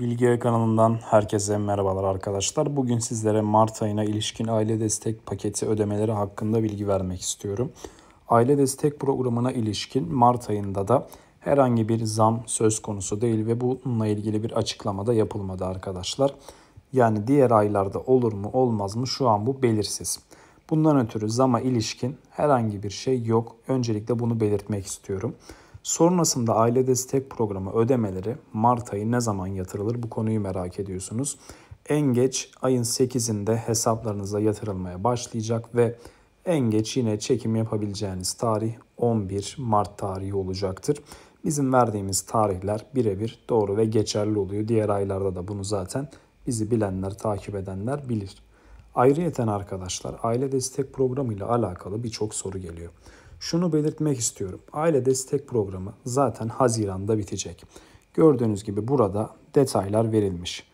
Bilgi kanalından herkese merhabalar arkadaşlar. Bugün sizlere Mart ayına ilişkin aile destek paketi ödemeleri hakkında bilgi vermek istiyorum. Aile destek programına ilişkin Mart ayında da herhangi bir zam söz konusu değil ve bununla ilgili bir açıklama da yapılmadı arkadaşlar. Yani diğer aylarda olur mu olmaz mı şu an bu belirsiz. Bundan ötürü zama ilişkin herhangi bir şey yok. Öncelikle bunu belirtmek istiyorum. Sonrasında aile destek programı ödemeleri Mart ayı ne zaman yatırılır bu konuyu merak ediyorsunuz. En geç ayın 8'inde hesaplarınıza yatırılmaya başlayacak ve en geç yine çekim yapabileceğiniz tarih 11 Mart tarihi olacaktır. Bizim verdiğimiz tarihler birebir doğru ve geçerli oluyor. Diğer aylarda da bunu zaten bizi bilenler, takip edenler bilir. Ayrıyeten arkadaşlar aile destek programı ile alakalı birçok soru geliyor. Şunu belirtmek istiyorum. Aile destek programı zaten Haziran'da bitecek. Gördüğünüz gibi burada detaylar verilmiş.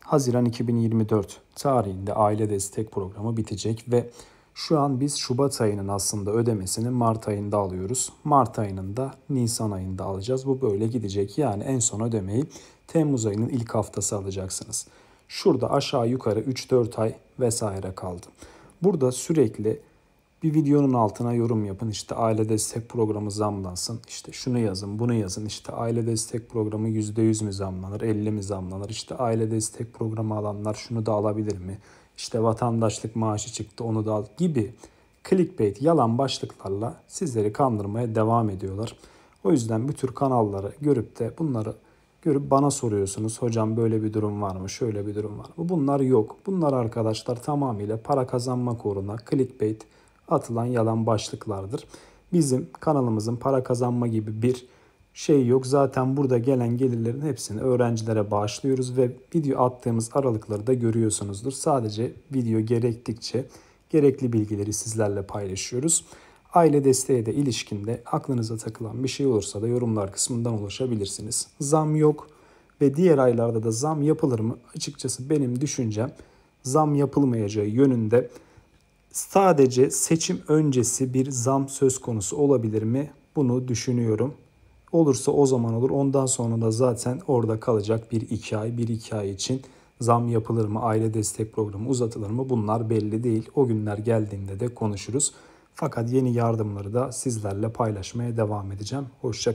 Haziran 2024 tarihinde aile destek programı bitecek ve şu an biz Şubat ayının aslında ödemesini Mart ayında alıyoruz. Mart ayının da Nisan ayında alacağız. Bu böyle gidecek. Yani en son ödemeyi Temmuz ayının ilk haftası alacaksınız. Şurada aşağı yukarı 3-4 ay vesaire kaldı. Burada sürekli bir videonun altına yorum yapın. İşte aile destek programı zamlansın. İşte şunu yazın, bunu yazın. İşte aile destek programı %100 mü zamlanır, 50 mi zamlanır? İşte aile destek programı alanlar şunu da alabilir mi? İşte vatandaşlık maaşı çıktı onu da al gibi clickbait yalan başlıklarla sizleri kandırmaya devam ediyorlar. O yüzden bu tür kanalları görüp de bunları görüp bana soruyorsunuz. Hocam böyle bir durum var mı? Şöyle bir durum var mı? Bunlar yok. Bunlar arkadaşlar tamamıyla para kazanmak uğruna clickbait atılan yalan başlıklardır. Bizim kanalımızın para kazanma gibi bir şey yok. Zaten burada gelen gelirlerin hepsini öğrencilere bağışlıyoruz ve video attığımız aralıkları da görüyorsunuzdur. Sadece video gerektikçe gerekli bilgileri sizlerle paylaşıyoruz. Aile desteğe de ilişkinde aklınıza takılan bir şey olursa da yorumlar kısmından ulaşabilirsiniz. Zam yok ve diğer aylarda da zam yapılır mı? Açıkçası benim düşüncem zam yapılmayacağı yönünde. Sadece seçim öncesi bir zam söz konusu olabilir mi? Bunu düşünüyorum. Olursa o zaman olur. Ondan sonra da zaten orada kalacak bir 2 ay. 1-2 ay için zam yapılır mı? Aile destek programı uzatılır mı? Bunlar belli değil. O günler geldiğinde de konuşuruz. Fakat yeni yardımları da sizlerle paylaşmaya devam edeceğim. Hoşçakalın.